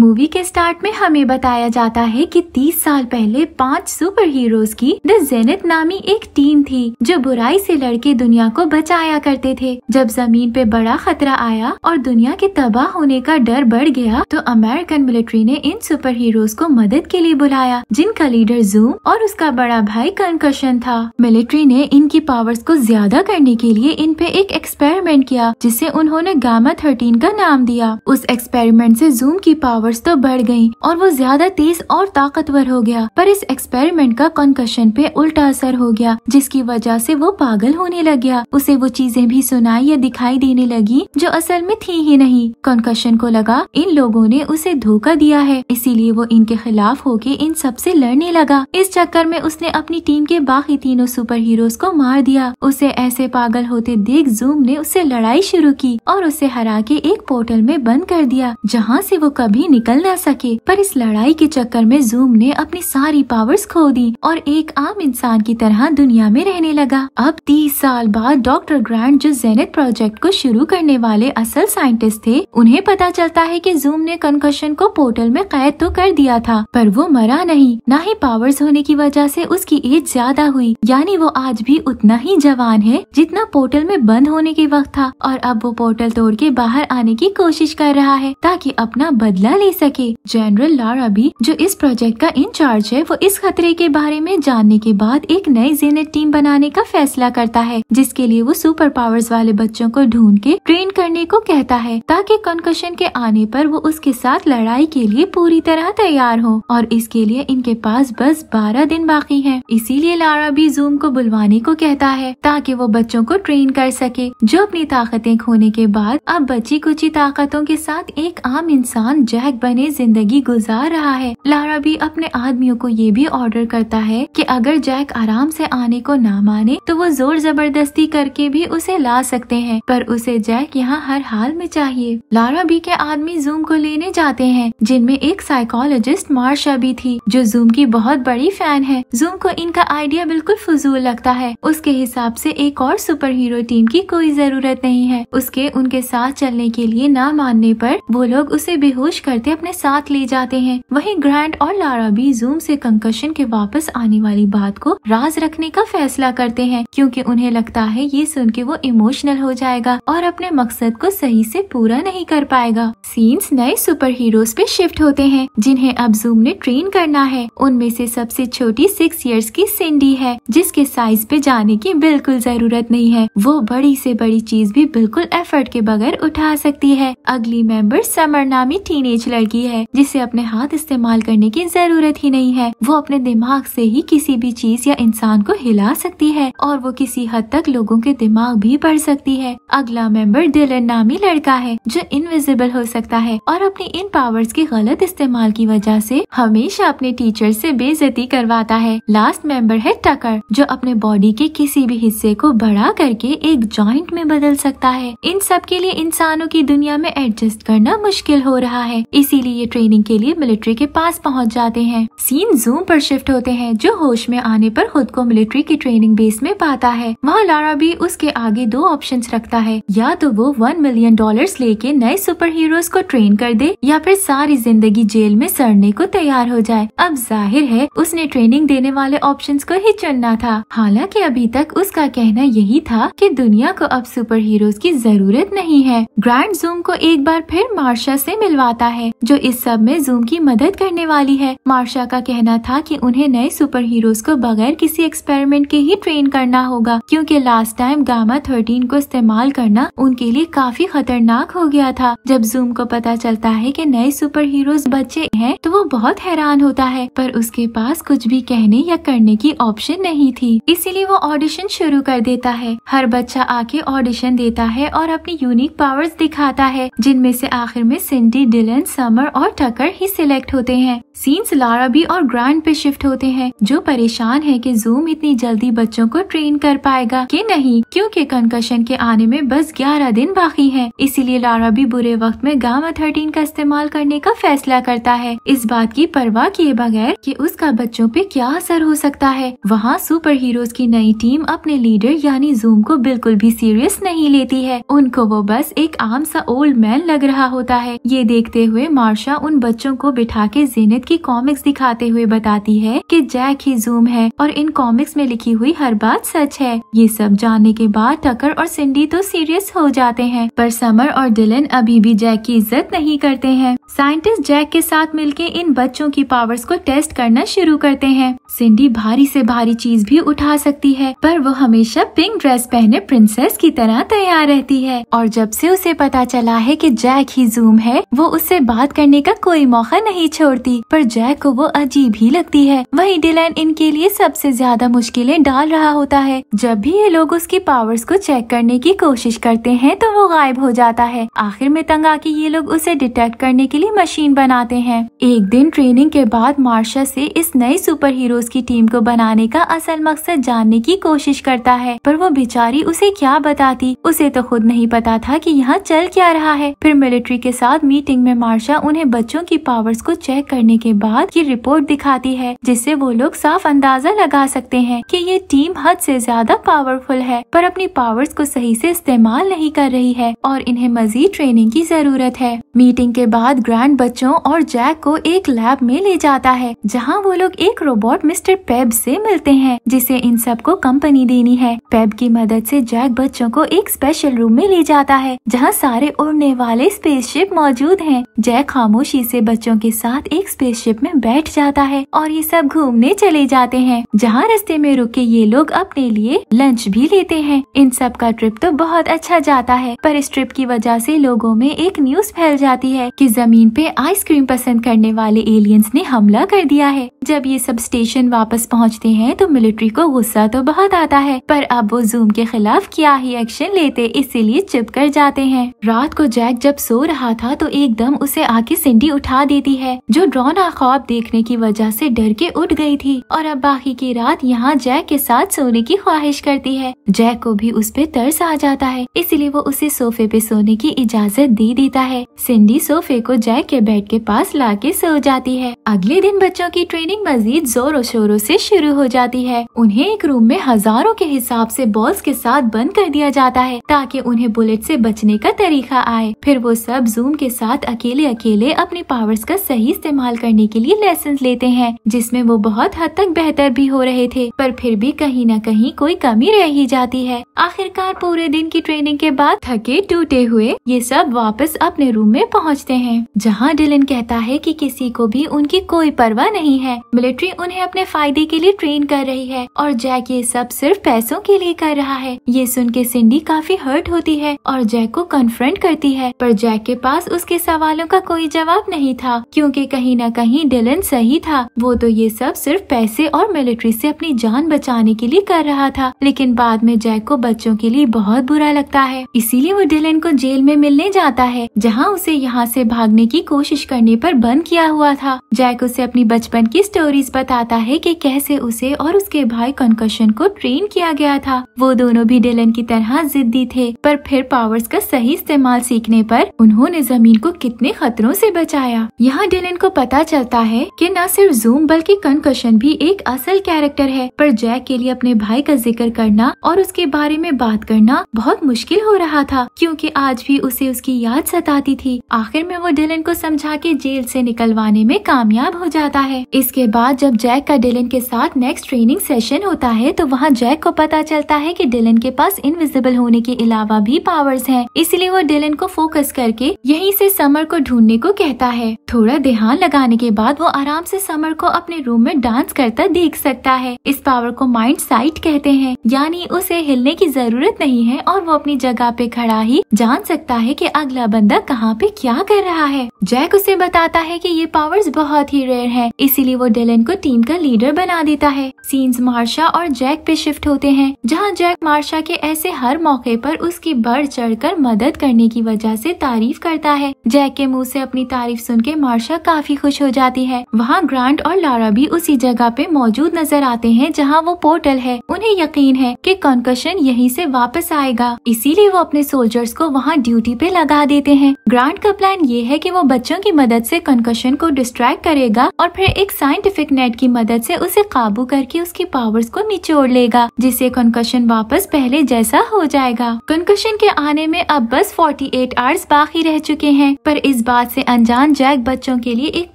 movie के start में हमें बताया जाता है कि 30 साल पहले पांच सुपर हीरोज की द जेनित नामी एक टीम थी जो बुराई से लड़के दुनिया को बचाया करते थे जब जमीन पे बड़ा खतरा आया और दुनिया के तबाह होने का डर बढ़ गया तो अमेरिकन मिलिट्री ने इन सुपर हीरोज को मदद के लिए बुलाया जिनका लीडर जूम और उसका बड़ा भाई कंकशन था मिलिट्री ने इनकी पावर्स को ज्यादा करने के लिए इन पे एक एक्सपेरिमेंट किया जिसे उन्होंने गामा थर्टीन का नाम दिया उस एक्सपेरिमेंट ऐसी जूम की पावर पावर्स तो बढ़ गयी और वो ज्यादा तेज और ताकतवर हो गया पर इस एक्सपेरिमेंट का कंकशन पे उल्टा असर हो गया जिसकी वजह से वो पागल होने लग गया उसे वो चीजें भी सुनाई या दिखाई देने लगी जो असल में थी ही नहीं कंकशन को लगा इन लोगों ने उसे धोखा दिया है इसीलिए वो इनके खिलाफ होके इन सब से लड़ने लगा इस चक्कर में उसने अपनी टीम के बाकी तीनों सुपर हीरोज को मार दिया उसे ऐसे पागल होते देख जूम ने उससे लड़ाई शुरू की और उसे हरा के एक पोर्टल में बंद कर दिया जहाँ से वो कभी निकल ना सके पर इस लड़ाई के चक्कर में जूम ने अपनी सारी पावर्स खो दी और एक आम इंसान की तरह दुनिया में रहने लगा अब तीस साल बाद डॉक्टर ग्रांड जो जेनेट प्रोजेक्ट को शुरू करने वाले असल साइंटिस्ट थे उन्हें पता चलता है की जूम ने कंकशन को पोर्टल में कैद तो कर दिया था पर वो मरा नहीं ना ही पावर्स होने की वजह ऐसी उसकी एज ज्यादा हुई यानी वो आज भी उतना ही जवान है जितना पोर्टल में बंद होने के वक्त था और अब वो पोर्टल तोड़ के बाहर आने की कोशिश कर रहा है ताकि अपना बदला ले नहीं सके जनरल लारा भी जो इस प्रोजेक्ट का इंचार्ज है वो इस खतरे के बारे में जानने के बाद एक नई जेनेट टीम बनाने का फैसला करता है जिसके लिए वो सुपर पावर्स वाले बच्चों को ढूंढ के ट्रेन करने को कहता है ताकि कंकशन के आने पर वो उसके साथ लड़ाई के लिए पूरी तरह तैयार हो और इसके लिए इनके पास बस बारह दिन बाकी है इसीलिए लारा भी जूम को बुलवाने को कहता है ताकि वो बच्चों को ट्रेन कर सके जो अपनी ताकतें खोने के बाद अब बची कुची ताकतों के साथ एक आम इंसान जैक बने जिंदगी गुजार रहा है लारा भी अपने आदमियों को ये भी ऑर्डर करता है कि अगर जैक आराम से आने को ना माने तो वो जोर जबरदस्ती करके भी उसे ला सकते हैं पर उसे जैक यहाँ हर हाल में चाहिए लारा भी के आदमी जूम को लेने जाते हैं जिनमें एक साइकोलॉजिस्ट मार्शा भी थी जो जूम की बहुत बड़ी फैन है जूम को इनका आइडिया बिल्कुल फजूल लगता है उसके हिसाब से एक और सुपर हीरो टीम की कोई जरूरत नहीं है उसके उनके साथ चलने के लिए ना मानने पर वो लोग उसे बेहोश कर करते अपने साथ ले जाते हैं वहीं ग्रैंड और लारा भी जूम से कंकशन के वापस आने वाली बात को राज रखने का फैसला करते हैं क्योंकि उन्हें लगता है ये सुन के वो इमोशनल हो जाएगा और अपने मकसद को सही से पूरा नहीं कर पाएगा सीन्स नए सुपर हीरोज पे शिफ्ट होते हैं जिन्हें अब जूम ने ट्रेन करना है उनमें से सबसे छोटी सिक्स ईयर्स की सिंडी है जिसके साइज पे जाने की बिल्कुल जरूरत नहीं है वो बड़ी से बड़ी चीज भी बिल्कुल एफर्ट के बगैर उठा सकती है अगली मेंबर समर नामी टीनेज लड़की है जिसे अपने हाथ इस्तेमाल करने की जरूरत ही नहीं है वो अपने दिमाग से ही किसी भी चीज या इंसान को हिला सकती है और वो किसी हद तक लोगों के दिमाग भी पढ़ सकती है अगला मेंबर डिलन नामी लड़का है जो इनविजिबल हो सकता है और अपने इन पावर्स के गलत इस्तेमाल की वजह ऐसी हमेशा अपने टीचर ऐसी बेजती करवाता है लास्ट मेंबर है टकर जो अपने बॉडी के किसी भी हिस्से को बड़ा करके एक जॉइंट में बदल सकता है इन सब के लिए इंसानों की दुनिया में एडजस्ट करना मुश्किल हो रहा है इसीलिए ये ट्रेनिंग के लिए मिलिट्री के पास पहुंच जाते हैं सीन जूम पर शिफ्ट होते हैं जो होश में आने पर खुद को मिलिट्री की ट्रेनिंग बेस में पाता है वहाँ लारा भी उसके आगे दो ऑप्शन रखता है या तो वो वन मिलियन डॉलर लेके नए सुपर हीरोज को ट्रेन कर दे या फिर सारी जिंदगी जेल में सड़ने को तैयार हो जाए अब जाहिर है उसने ट्रेनिंग देने वाले ऑप्शन को ही चुनना था हालाँकि अभी तक उसका कहना यही था की दुनिया को अब सुपर हीरोज की जरूरत नहीं है ग्रैंड जूम को एक बार फिर मार्शा से मिलवाता है जो इस सब में जूम की मदद करने वाली है मार्शा का कहना था कि उन्हें नए सुपर हीरोज को बगैर किसी एक्सपेरिमेंट के ही ट्रेन करना होगा क्योंकि लास्ट टाइम गामा थर्टीन को इस्तेमाल करना उनके लिए काफी खतरनाक हो गया था जब जूम को पता चलता है कि नए सुपर हीरोज बच्चे हैं तो वो बहुत हैरान होता है पर उसके पास कुछ भी कहने या करने की ऑप्शन नहीं थी इसीलिए वो ऑडिशन शुरू कर देता है हर बच्चा आके ऑडिशन देता है और अपनी यूनिक पावर्स दिखाता है जिनमें से आखिर में सिंडी डिलन समर और टकर ही सिलेक्ट होते हैं सीन्स लारा भी और ग्रांड पे शिफ्ट होते हैं जो परेशान है कि जूम इतनी जल्दी बच्चों को ट्रेन कर पाएगा कि नहीं क्योंकि कंकशन के आने में बस 11 दिन बाकी हैं इसीलिए लारा भी बुरे वक्त में गामा थर्टीन का इस्तेमाल करने का फैसला करता है इस बात की परवाह किए बगैर कि उसका बच्चों पे क्या असर हो सकता है वहाँ सुपर हीरोज की नई टीम अपने लीडर यानी जूम को बिल्कुल भी सीरियस नहीं लेती है उनको वो बस एक आम सा ओल्ड मैन लग रहा होता है ये देखते हुए मार्शा उन बच्चों को बिठा के जीनत की कॉमिक्स दिखाते हुए बताती है कि जैक ही जूम है और इन कॉमिक्स में लिखी हुई हर बात सच है ये सब जानने के बाद टकर और सिंडी तो सीरियस हो जाते हैं पर समर और डिलन अभी भी जैक की इज्जत नहीं करते हैं साइंटिस्ट जैक के साथ मिलके इन बच्चों की पावर्स को टेस्ट करना शुरू करते हैं सिंडी भारी ऐसी भारी चीज भी उठा सकती है पर वो हमेशा पिंक ड्रेस पहने प्रिंसेस की तरह तैयार रहती है और जब से उसे पता चला है कि जैक ही जूम है वो उससे बात बात करने का कोई मौका नहीं छोड़ती पर जैक को वो अजीब ही लगती है वही डिलेन इनके लिए सबसे ज्यादा मुश्किलें डाल रहा होता है जब भी ये लोग उसकी पावर्स को चेक करने की कोशिश करते हैं तो वो गायब हो जाता है आखिर में तंग आके ये लोग उसे डिटेक्ट करने के लिए मशीन बनाते हैं एक दिन ट्रेनिंग के बाद मार्शा से इस नए सुपर हीरोज की टीम को बनाने का असल मकसद जानने की कोशिश करता है पर वो बेचारी उसे क्या बताती उसे तो खुद नहीं पता था कि यहाँ चल क्या रहा है फिर मिलिट्री के साथ मीटिंग में मार्शा उन्हें बच्चों की पावर्स को चेक करने के बाद ये रिपोर्ट दिखाती है जिससे वो लोग साफ अंदाजा लगा सकते हैं कि ये टीम हद से ज्यादा पावरफुल है पर अपनी पावर्स को सही से इस्तेमाल नहीं कर रही है और इन्हें मजीद ट्रेनिंग की जरूरत है मीटिंग के बाद ग्रैंड बच्चों और जैक को एक लैब में ले जाता है जहाँ वो लोग एक रोबोट मिस्टर पेब ऐसी मिलते हैं जिसे इन सबको कंपनी देनी है पेब की मदद ऐसी जैक बच्चों को एक स्पेशल रूम में ले जाता है जहाँ सारे उड़ने वाले स्पेस मौजूद है जैक वह खामोशी से बच्चों के साथ एक स्पेसशिप में बैठ जाता है और ये सब घूमने चले जाते हैं जहाँ रस्ते में रुके ये लोग अपने लिए लंच भी लेते हैं इन सब का ट्रिप तो बहुत अच्छा जाता है पर इस ट्रिप की वजह से लोगों में एक न्यूज फैल जाती है कि जमीन पे आइसक्रीम पसंद करने वाले एलियंस ने हमला कर दिया है जब ये सब स्टेशन वापस पहुँचते हैं तो मिलिट्री को गुस्सा तो बहुत आता है पर अब वो जूम के खिलाफ क्या ही एक्शन लेते इसीलिए चुप कर जाते हैं रात को जैक जब सो रहा था तो एकदम उसे आके सिंडी उठा देती है जो ड्रोना ख्वाब देखने की वजह से डर के उठ गई थी और अब बाकी की रात यहाँ जैक के साथ सोने की ख्वाहिश करती है जैक को भी उस पर तरस आ जाता है इसलिए वो उसे सोफे पे सोने की इजाजत दे देता है सिंडी सोफे को जैक के बेड के पास ला के सो जाती है अगले दिन बच्चों की ट्रेनिंग मजीद जोरों शोरों ऐसी शुरू हो जाती है उन्हें एक रूम में हजारों के हिसाब ऐसी बॉल्स के साथ बंद कर दिया जाता है ताकि उन्हें बुलेट ऐसी बचने का तरीका आए फिर वो सब जूम के साथ अकेले अकेले अपने पावर्स का सही इस्तेमाल करने के लिए लेसन लेते हैं जिसमे वो बहुत हद तक बेहतर भी हो रहे थे पर फिर भी कहीं न कहीं कोई कमी रह ही जाती है आखिरकार पूरे दिन की ट्रेनिंग के बाद थके टूटे हुए ये सब वापस अपने रूम में पहुँचते हैं जहाँ डिलन कहता है कि किसी को भी उनकी कोई परवाह नहीं है मिलिट्री उन्हें अपने फायदे के लिए ट्रेन कर रही है और जैक ये सब सिर्फ पैसों के लिए कर रहा है ये सुन के सिंडी काफी हर्ट होती है और जैक को कन्फ्रंट करती है पर जैक के पास उसके सवालों का कोई जवाब नहीं था क्योंकि कहीं न कहीं डिलन सही था वो तो ये सब सिर्फ पैसे और मिलिट्री से अपनी जान बचाने के लिए कर रहा था लेकिन बाद में जैक को बच्चों के लिए बहुत बुरा लगता है इसीलिए वो डिलन को जेल में मिलने जाता है जहाँ उसे यहाँ ऐसी भागने की कोशिश करने आरोप बंद किया हुआ था जैक उसे अपनी बचपन की स्टोरीज बताता है की कैसे उसे और उसके भाई कंकशन को ट्रेन किया गया था वो दोनों भी डिलन की तरह जिद्दी थे पर फिर पावर्स का सही इस्तेमाल सीखने पर उन्होंने जमीन को कितने खतरे खतरों से बचाया यहाँ डेलिन को पता चलता है कि न सिर्फ जूम बल्कि कनकशन भी एक असल कैरेक्टर है पर जैक के लिए अपने भाई का जिक्र करना और उसके बारे में बात करना बहुत मुश्किल हो रहा था क्योंकि आज भी उसे उसकी याद सताती थी आखिर में वो डेलिन को समझा के जेल से निकलवाने में कामयाब हो जाता है इसके बाद जब जैक का डेलिन के साथ नेक्स्ट ट्रेनिंग सेशन होता है तो वहाँ जैक को पता चलता है की डेलिन के पास इनविजिबल होने के अलावा भी पावर्स है इसलिए वो डेलिन को फोकस करके यहीं से समर को ढूंढने करने को कहता है थोड़ा ध्यान लगाने के बाद वो आराम से समर को अपने रूम में डांस करता देख सकता है इस पावर को माइंड साइट कहते हैं यानी उसे हिलने की जरूरत नहीं है और वो अपनी जगह पे खड़ा ही जान सकता है कि अगला बंदा कहाँ पे क्या कर रहा है जैक उसे बताता है कि ये पावर्स बहुत ही रेयर है इसीलिए वो डेलन को टीम का लीडर बना देता है सीन्स मार्शा और जैक पे शिफ्ट होते हैं जहाँ जैक मार्शा के ऐसे हर मौके पर उसकी बढ़ चढ़कर मदद करने की वजह से तारीफ करता है जैक के मुंह से से अपनी तारीफ सुन के मार्शा काफी खुश हो जाती है वहाँ ग्रांट और लारा भी उसी जगह पे मौजूद नजर आते हैं जहाँ वो पोर्टल है उन्हें यकीन है कि कॉन्कशन यहीं से वापस आएगा इसीलिए वो अपने सोल्जर्स को वहाँ ड्यूटी पे लगा देते हैं ग्रांट का प्लान ये है की वो बच्चों की मदद ऐसी कॉन्कशन को डिस्ट्रैक्ट करेगा और फिर एक साइंटिफिक नेट की मदद ऐसी उसे काबू करके उसकी पावर्स को निचोड़ लेगा जिससे कॉन्कशन वापस पहले जैसा हो जाएगा कॉन्कशन के आने में अब बस 48 आवर्स बाकी रह चुके हैं पर इस बात बात से अनजान जैक बच्चों के लिए एक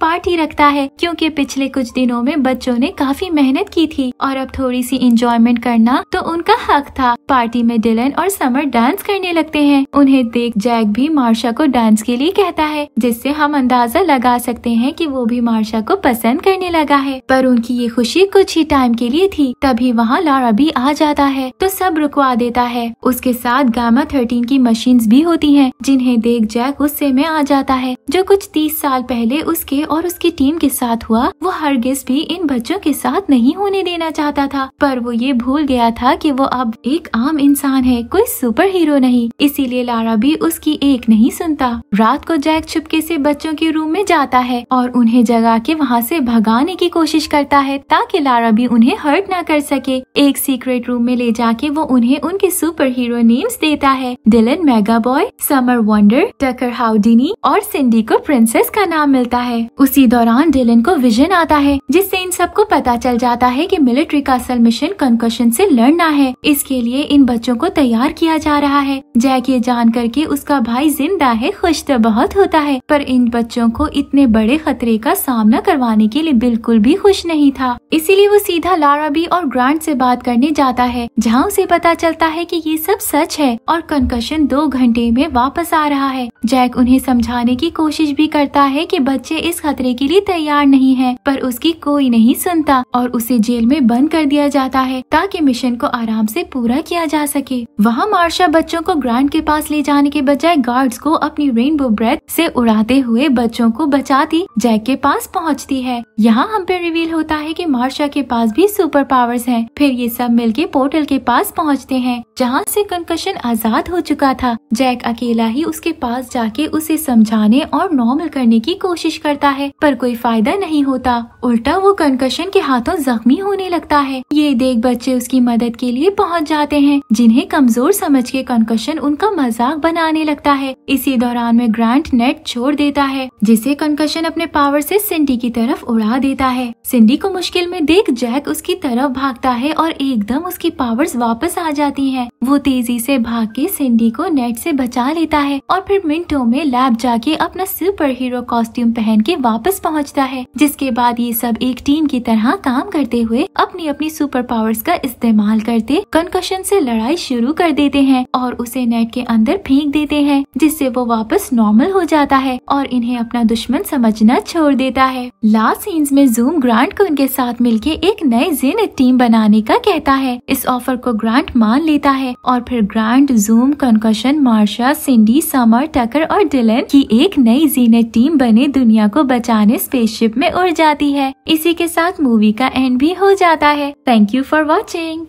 पार्टी रखता है क्योंकि पिछले कुछ दिनों में बच्चों ने काफी मेहनत की थी और अब थोड़ी सी इंजॉयमेंट करना तो उनका हक था पार्टी में डिलन और समर डांस करने लगते हैं उन्हें देख जैक भी मार्शा को डांस के लिए कहता है जिससे हम अंदाजा लगा सकते हैं कि वो भी मार्शा को पसंद करने लगा है पर उनकी ये खुशी कुछ ही टाइम के लिए थी तभी वहाँ लारा भी आ जाता है तो सब रुकवा देता है उसके साथ गामा थर्टीन की मशीन भी होती है जिन्हें देख जैक गुस्से में आ जाता है जो कुछ तीस साल पहले उसके और उसकी टीम के साथ हुआ वो हरगिज भी इन बच्चों के साथ नहीं होने देना चाहता था पर वो ये भूल गया था कि वो अब एक आम इंसान है कोई सुपर हीरो नहीं इसीलिए लारा भी उसकी एक नहीं सुनता रात को जैक छुपके से बच्चों के रूम में जाता है और उन्हें जगा के वहाँ से भगाने की कोशिश करता है ताकि लारा भी उन्हें हर्ट ना कर सके एक सीक्रेट रूम में ले जाके वो उन्हें उनके सुपर हीरो नेम्स देता है डिलन मेगा बॉय समर वर टकर हाउडिनी और सिन सिंडी को प्रिंसेस का नाम मिलता है उसी दौरान डिलन को विजन आता है जिससे इन सबको पता चल जाता है कि मिलिट्री का असल मिशन कंकशन से लड़ना है इसके लिए इन बच्चों को तैयार किया जा रहा है जैक ये जान करके उसका भाई जिंदा है खुश तो बहुत होता है पर इन बच्चों को इतने बड़े खतरे का सामना करवाने के लिए बिल्कुल भी खुश नहीं था इसीलिए वो सीधा लारा भी और ग्रांड से बात करने जाता है जहाँ उसे पता चलता है कि ये सब सच है और कंकशन दो घंटे में वापस आ रहा है जैक उन्हें समझाने की कोशिश भी करता है कि बच्चे इस खतरे के लिए तैयार नहीं है पर उसकी कोई नहीं सुनता और उसे जेल में बंद कर दिया जाता है ताकि मिशन को आराम से पूरा किया जा सके वहाँ मार्शा बच्चों को ग्रांड के पास ले जाने के बजाय गार्ड्स को अपनी रेनबो ब्रेथ से उड़ाते हुए बच्चों को बचाती जैक के पास पहुँचती है यहाँ हम पे रिवील होता है की मार्शा के पास भी सुपर पावर्स है फिर ये सब मिल पोर्टल के पास पहुँचते हैं जहाँ ऐसी कंकशन आजाद हो चुका था जैक अकेला ही उसके पास जाके उसे समझाने और नॉर्मल करने की कोशिश करता है पर कोई फायदा नहीं होता उल्टा वो कंकशन के हाथों जख्मी होने लगता है ये देख बच्चे उसकी मदद के लिए पहुंच जाते हैं जिन्हें कमजोर समझ के कंकशन उनका मजाक बनाने लगता है इसी दौरान में ग्रांट नेट छोड़ देता है जिसे कंकशन अपने पावर से सिंडी की तरफ उड़ा देता है सिंडी को मुश्किल में देख जैक उसकी तरफ भागता है और एकदम उसकी पावर वापस आ जाती है वो तेजी से भाग के सिंडी को नेट से बचा लेता है और फिर मिनटों में लैब जाके अब अपना सुपर हीरो कॉस्ट्यूम पहन के वापस पहुंचता है जिसके बाद ये सब एक टीम की तरह काम करते हुए अपनी अपनी सुपर पावर्स का इस्तेमाल करते कंकशन से लड़ाई शुरू कर देते हैं और उसे नेट के अंदर फेंक देते हैं जिससे वो वापस नॉर्मल हो जाता है और इन्हें अपना दुश्मन समझना छोड़ देता है लास्ट सीन्स में जूम ग्रांट को उनके साथ मिलके एक नए जेन टीम बनाने का कहता है इस ऑफर को ग्रांट मान लेता है और फिर Grant Zoom concussion Marsha Cindy Summer Tucker और डिलन की एक नई जीनत टीम बने दुनिया को बचाने स्पेसशिप में उड़ जाती है इसी के साथ मूवी का एंड भी हो जाता है थैंक यू फॉर वॉचिंग